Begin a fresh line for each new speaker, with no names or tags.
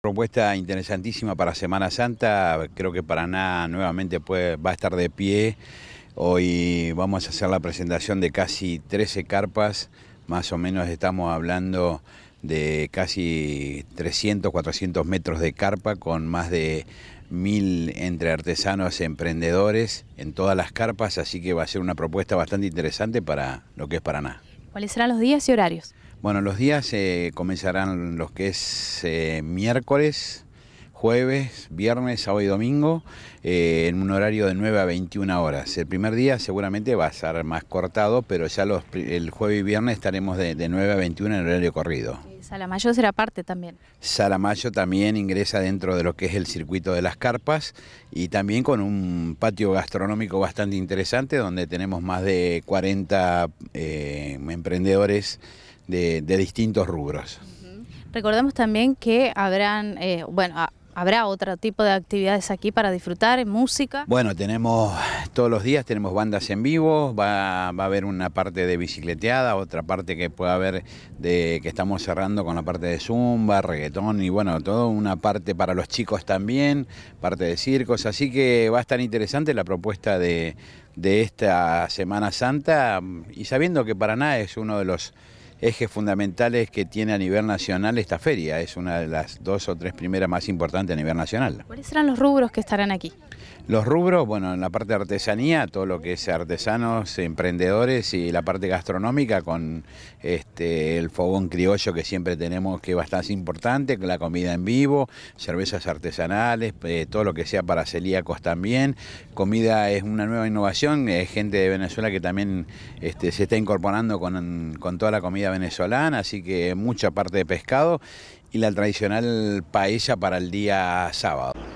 Propuesta interesantísima para Semana Santa, creo que Paraná nuevamente va a estar de pie. Hoy vamos a hacer la presentación de casi 13 carpas, más o menos estamos hablando de casi 300, 400 metros de carpa con más de mil entre artesanos, emprendedores en todas las carpas, así que va a ser una propuesta bastante interesante para lo que es Paraná.
¿Cuáles serán los días y horarios?
Bueno, los días eh, comenzarán los que es eh, miércoles, jueves, viernes, sábado y domingo, eh, en un horario de 9 a 21 horas. El primer día seguramente va a estar más cortado, pero ya el jueves y viernes estaremos de, 9 a 21 en horario corrido.
Y Salamayo será parte también.
Salamayo también ingresa dentro de lo que es el circuito de las carpas y también con un patio gastronómico bastante interesante donde tenemos más de 40 emprendedores de, distintos rubros.
Recordemos también que habrán, eh, bueno, habrá otro tipo de actividades aquí para disfrutar, música.
Bueno, tenemos todos los días, tenemos bandas en vivo, va, a haber una parte de bicicleteada, otra parte que puede haber de que estamos cerrando con la parte de zumba, reggaetón y bueno, toda una parte para los chicos también, parte de circos, así que va a estar interesante la propuesta de, de esta Semana Santa y sabiendo que Paraná es uno de los ejes fundamentales que tiene a nivel nacional esta feria. Es una de las dos o tres primeras más importantes a nivel nacional.
¿Cuáles serán los rubros que estarán aquí?
Los rubros, bueno, en la parte de artesanía, todo lo que es artesanos, emprendedores y la parte gastronómica con este, el fogón criollo que siempre tenemos que es bastante importante, la comida en vivo, cervezas artesanales, eh, todo lo que sea para celíacos también. Comida es una nueva innovación, hay eh, gente de Venezuela que también este, se está incorporando con toda la comida venezolana, así que mucha parte de pescado y la tradicional paella para el día sábado.